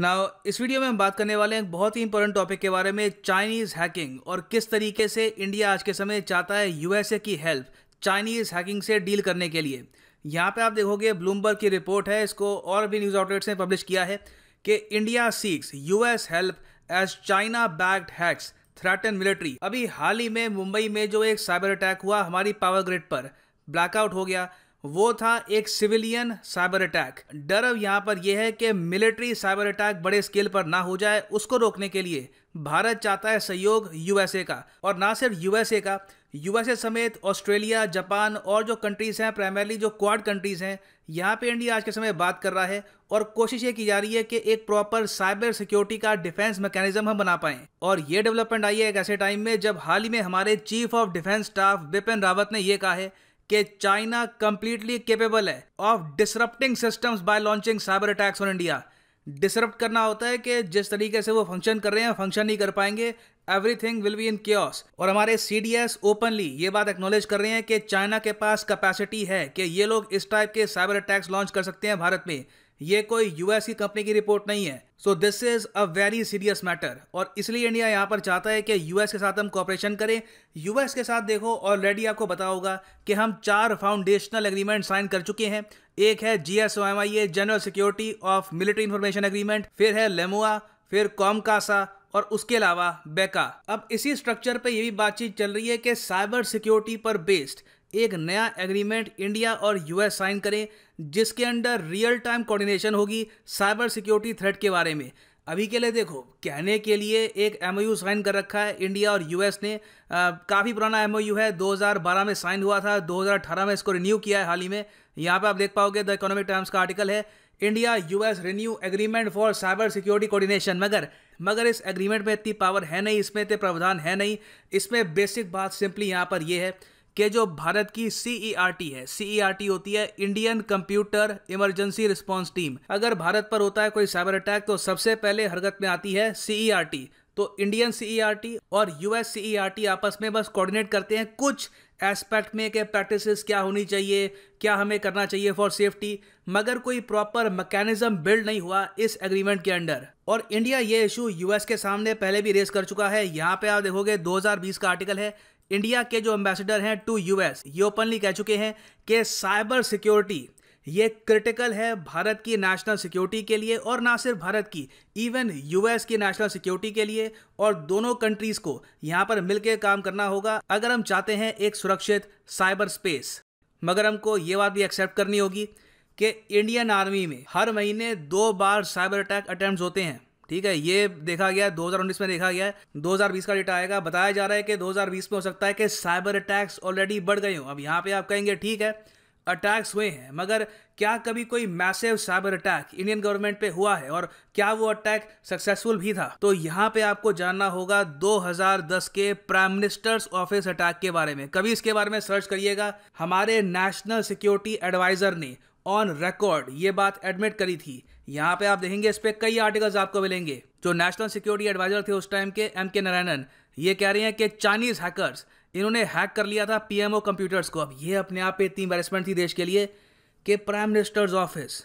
ना इस वीडियो में हम बात करने वाले हैं बहुत ही इंपॉर्टेंट टॉपिक के बारे में चाइनीज़ हैकिंग और किस तरीके से इंडिया आज के समय चाहता है यूएसए की हेल्प चाइनीज़ हैकिंग से डील करने के लिए यहाँ पे आप देखोगे ब्लूमबर्ग की रिपोर्ट है इसको और भी न्यूज़ आउटलेट्स ने पब्लिश किया है कि India seeks US help as China backed hacks threaten military अभी हाल ही में मुंबई में जो एक साइबर अटैक हुआ हमारी पावर ग्रिड पर ब्लैकआउट हो गया वो था एक सिविलियन साइबर अटैक डर अब यहाँ पर यह है कि मिलिट्री साइबर अटैक बड़े स्केल पर ना हो जाए उसको रोकने के लिए भारत चाहता है सहयोग यूएसए का और ना सिर्फ यूएसए का यूएसए समेत ऑस्ट्रेलिया जापान और जो कंट्रीज़ हैं प्राइमरली जो क्वाड कंट्रीज़ हैं यहाँ पे इंडिया आज के समय बात कर रहा है और कोशिश ये की जा रही है कि एक प्रॉपर साइबर सिक्योरिटी का डिफेंस मैकेनिज्म हम बना पाएं और ये डेवलपमेंट आई है एक ऐसे टाइम में जब हाल ही में हमारे chief of defence staff Bipin Rawat ने यह कहा है कि चाइना कंप्लीटली केपेबल है of disrupting systems by launching cyber attacks on India disrupt करना होता है कि जिस तरीके से वो फंक्शन कर रहे हैं फंक्शन नहीं कर पाएंगे everything will be in chaos और हमारे सी डी एस ओपनली ये बात एक्नोलेज कर रहे हैं कि चाइना के पास कैपेसिटी है कि ये लोग इस टाइप के साइबर अटैक्स लॉन्च कर सकते हैं भारत में ये कोई यूएस की कंपनी की रिपोर्ट नहीं है so this is a very serious matter और इसलिए इंडिया यहाँ पर चाहता है कि यूएस के साथ हम कॉपरेशन करें यूएस के साथ देखो ऑलरेडी आपको बता होगा कि हम चार फाउंडेशनल एग्रीमेंट साइन कर चुके हैं एक है G S general security of military information agreement फिर है लेमुआ फिर कॉमकासा और उसके अलावा बेका अब इसी स्ट्रक्चर पे ये भी बातचीत चल रही है कि साइबर सिक्योरिटी पर बेस्ड एक नया एग्रीमेंट इंडिया और यूएस साइन करें जिसके अंडर रियल टाइम कोऑर्डिनेशन होगी साइबर सिक्योरिटी थ्रेट के बारे में अभी के लिए देखो कहने के लिए एक एम साइन कर रखा है इंडिया और यूएस ने काफ़ी पुराना एम है 2012 में साइन हुआ था 2018 में इसको रिन्यू किया है हाल ही में यहाँ पे आप देख पाओगे द इकोनॉमिक टाइम्स का आर्टिकल है India US renew agreement for cyber security coordination मगर मगर इस एग्रीमेंट में इतनी पावर है नहीं इसमें इतने प्रावधान है नहीं इसमें बेसिक बात सिंपली यहाँ पर यह है कि जो भारत की सीईआरटी e है सीईआरटी e होती है Indian computer emergency response team अगर भारत पर होता है कोई साइबर अटैक तो सबसे पहले हरकत में आती है सीईआरटी e तो इंडियन सीईआरटी और यूएस सीईआरटी आपस में बस कोऑर्डिनेट करते हैं कुछ एस्पेक्ट में के प्रैक्टिसेस क्या होनी चाहिए क्या हमें करना चाहिए फॉर सेफ्टी मगर कोई प्रॉपर मैकेनिज्म बिल्ड नहीं हुआ इस एग्रीमेंट के अंडर और इंडिया ये इशू यूएस के सामने पहले भी रेस कर चुका है यहाँ पे आप देखोगे 2020 का आर्टिकल है इंडिया के जो एम्बेसडर हैं टू यूएस ये ओपनली कह चुके हैं कि साइबर सिक्योरिटी ये क्रिटिकल है भारत की नेशनल सिक्योरिटी के लिए और ना सिर्फ भारत की इवन यूएस की नेशनल सिक्योरिटी के लिए और दोनों कंट्रीज़ को यहाँ पर मिलकर काम करना होगा अगर हम चाहते हैं एक सुरक्षित साइबर स्पेस मगर हमको ये बात भी एक्सेप्ट करनी होगी कि इंडियन आर्मी में हर महीने दो बार साइबर अटैक अटैम्प्ट होते हैं ठीक है ये देखा गया हजार 2019 में देखा गया हजार 2020 का डेटा आएगा बताया जा रहा है कि 2020 में हो सकता है कि साइबर अटैक्स ऑलरेडी बढ़ गए हों अब यहाँ पे आप कहेंगे ठीक है अटैक्स हुए हैं मगर क्या कभी कोई massive cyber attack Indian government पे हुआ है और क्या वो अटैक सक्सेसफुल भी था तो यहाँ पे आपको जानना होगा 2010 के प्राइम मिनिस्टर्स ऑफिस अटैक के बारे में कभी इसके बारे में सर्च करिएगा हमारे नेशनल सिक्योरिटी एडवाइजर ने ऑन रिकॉर्ड ये बात एडमिट करी थी यहाँ पे आप देखेंगे इस पर कई आर्टिकल्स आपको मिलेंगे जो नेशनल सिक्योरिटी एडवाइजर थे उस टाइम के एम के नारायणन ये कह रहे हैं कि चाइनीज हैकर्स इन्होंने हैक कर लिया था पीएमओ कंप्यूटर्स को अब ये अपने आप पे इतनी एम्बेरसमेंट थी देश के लिए कि प्राइम मिनिस्टर्स ऑफिस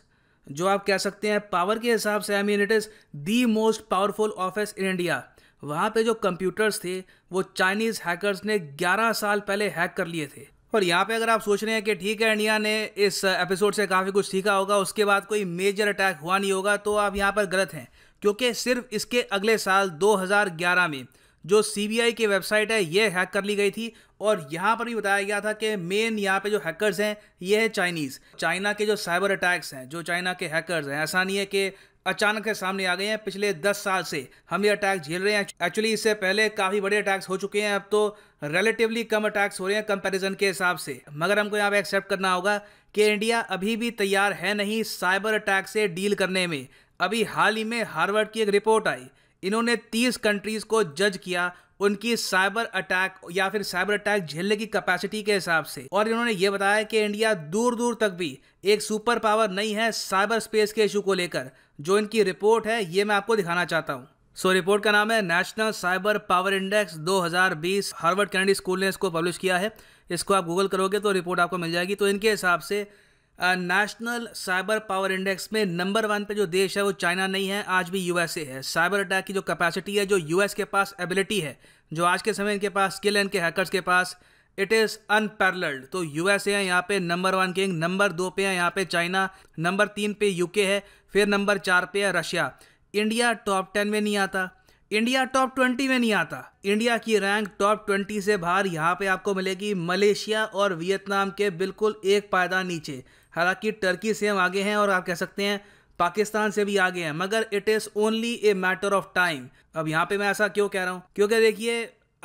जो आप कह सकते हैं पावर के हिसाब से I mean it is the most powerful office in India वहाँ पे जो कंप्यूटर्स थे वो चाइनीज़ हैकर्स ने 11 साल पहले हैक कर लिए थे और यहाँ पे अगर आप सोच रहे हैं कि ठीक है इंडिया ने इस एपिसोड से काफ़ी कुछ सीखा होगा उसके बाद कोई मेजर अटैक हुआ नहीं होगा तो आप यहाँ पर गलत हैं क्योंकि सिर्फ इसके अगले साल 2011 में जो सीबीआई की वेबसाइट है ये हैक कर ली गई थी और यहाँ पर भी बताया गया था कि मेन यहाँ पे जो हैकर्स हैं ये है चाइनीज़ चाइना के जो साइबर अटैक्स हैं जो चाइना के हैकर्स हैं ऐसा नहीं है कि अचानक से सामने आ गए हैं पिछले दस साल से हम ये अटैक झेल रहे हैं एक्चुअली इससे पहले काफ़ी बड़े अटैक्स हो चुके हैं अब तो रिलेटिवली कम अटैक्स हो रहे हैं कंपैरिजन के हिसाब से मगर हमको यहाँ पे एक्सेप्ट करना होगा कि इंडिया अभी भी तैयार है नहीं साइबर अटैक से डील करने में अभी हाल ही में हार्वर्ड की एक रिपोर्ट आई इन्होंने 30 कंट्रीज़ को जज किया उनकी साइबर अटैक या फिर साइबर अटैक झेलने की कैपेसिटी के हिसाब से और इन्होंने ये बताया कि इंडिया दूर दूर तक भी एक सुपर पावर नहीं है साइबर स्पेस के इशू को लेकर जो इनकी रिपोर्ट है ये मैं आपको दिखाना चाहता हूँ सो so, रिपोर्ट का नाम है national cyber power index 2020 Harvard Kennedy school ने इसको पब्लिश किया है इसको आप गूगल करोगे तो रिपोर्ट आपको मिल जाएगी तो इनके हिसाब से नेशनल साइबर पावर इंडेक्स में नंबर वन पे जो देश है वो चाइना नहीं है आज भी यूएसए है साइबर अटैक की जो कैपेसिटी है जो यूएस के पास एबिलिटी है जो आज के समय इनके पास स्किल है इनके हैकर्स के पास इट इज़ अनपैरल्ड तो यूएसए है यहाँ पे नंबर वन किंग नंबर दो पे है यहाँ पे चाइना नंबर तीन पे यूके है फिर नंबर चार पे है रशिया इंडिया टॉप टेन में नहीं आता इंडिया टॉप ट्वेंटी में नहीं आता इंडिया की रैंक टॉप ट्वेंटी से बाहर यहाँ पे आपको मिलेगी मलेशिया और वियतनाम के बिल्कुल एक पायदान नीचे हालांकि टर्की से हम आगे हैं और आप कह सकते हैं पाकिस्तान से भी आगे हैं मगर it is only a matter of time अब यहाँ पे मैं ऐसा क्यों कह रहा हूँ क्योंकि देखिए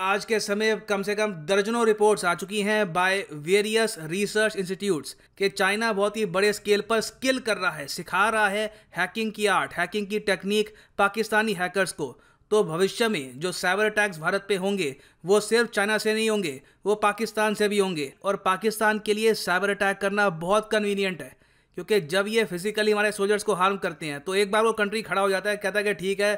आज के समय कम से कम दर्जनों रिपोर्ट्स आ चुकी हैं बाय वेरियस रिसर्च इंस्टीट्यूट्स कि चाइना बहुत ही बड़े स्केल पर स्किल कर रहा है सिखा रहा है हैकिंग की आर्ट हैकिंग की टेक्निक पाकिस्तानी हैकर्स को तो भविष्य में जो साइबर अटैक्स भारत पे होंगे वो सिर्फ चाइना से नहीं होंगे वो पाकिस्तान से भी होंगे और पाकिस्तान के लिए साइबर अटैक करना बहुत कन्वीनियंट है क्योंकि जब ये फिजिकली हमारे सोल्जर्स को हार्म करते हैं तो एक बार वो कंट्री खड़ा हो जाता है कहता है कि ठीक है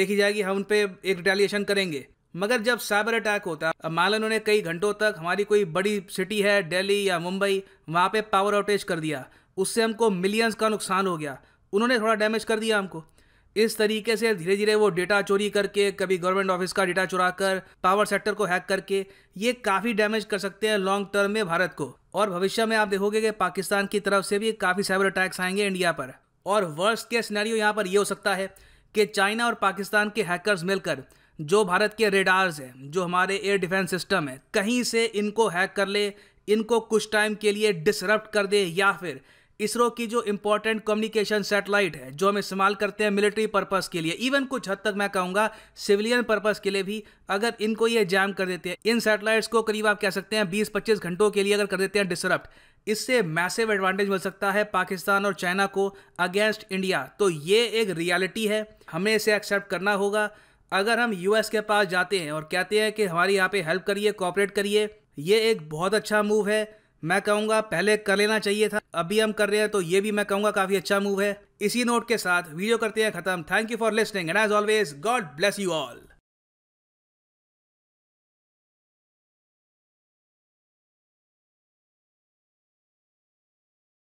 देखी जाएगी हम उन पर एक रिटेलिएशन करेंगे मगर जब साइबर अटैक होता है मान लो उन्होंने कई घंटों तक हमारी कोई बड़ी सिटी है दिल्ली या मुंबई वहाँ पे पावर आउटेज कर दिया उससे हमको मिलियंस का नुकसान हो गया उन्होंने थोड़ा डैमेज कर दिया हमको इस तरीके से धीरे धीरे वो डेटा चोरी करके कभी गवर्नमेंट ऑफिस का डेटा चुरा कर पावर सेक्टर को हैक करके ये काफ़ी डैमेज कर सकते हैं लॉन्ग टर्म में भारत को और भविष्य में आप देखोगे कि पाकिस्तान की तरफ से भी काफ़ी साइबर अटैक्स आएंगे इंडिया पर और वर्स्ट के सिनेरियो यहाँ पर ये हो सकता है कि चाइना और पाकिस्तान के हैकर्स मिलकर जो भारत के रेडार्स हैं जो हमारे एयर डिफेंस सिस्टम है कहीं से इनको हैक कर ले इनको कुछ टाइम के लिए डिसरप्ट कर दे या फिर इसरो की जो इम्पोर्टेंट कम्युनिकेशन सैटेलाइट है जो हम इस्तेमाल करते हैं मिलिट्री पर्पस के लिए इवन कुछ हद तक मैं कहूँगा सिविलियन पर्पस के लिए भी अगर इनको ये जैम कर देते हैं इन सैटेलाइट्स को करीब आप कह सकते हैं बीस पच्चीस घंटों के लिए अगर कर देते हैं डिसरप्ट इससे मैसिव एडवांटेज मिल सकता है पाकिस्तान और चाइना को अगेंस्ट इंडिया तो ये एक रियलिटी है हमें इसे एक्सेप्ट करना होगा अगर हम यूएस के पास जाते हैं और कहते हैं कि हमारी यहाँ पे हेल्प करिए कॉपरेट करिए ये एक बहुत अच्छा मूव है मैं कहूँगा पहले कर लेना चाहिए था अभी हम कर रहे हैं तो ये भी मैं कहूँगा काफ़ी अच्छा मूव है इसी नोट के साथ वीडियो करते हैं खत्म thank you for listening and as always God bless you all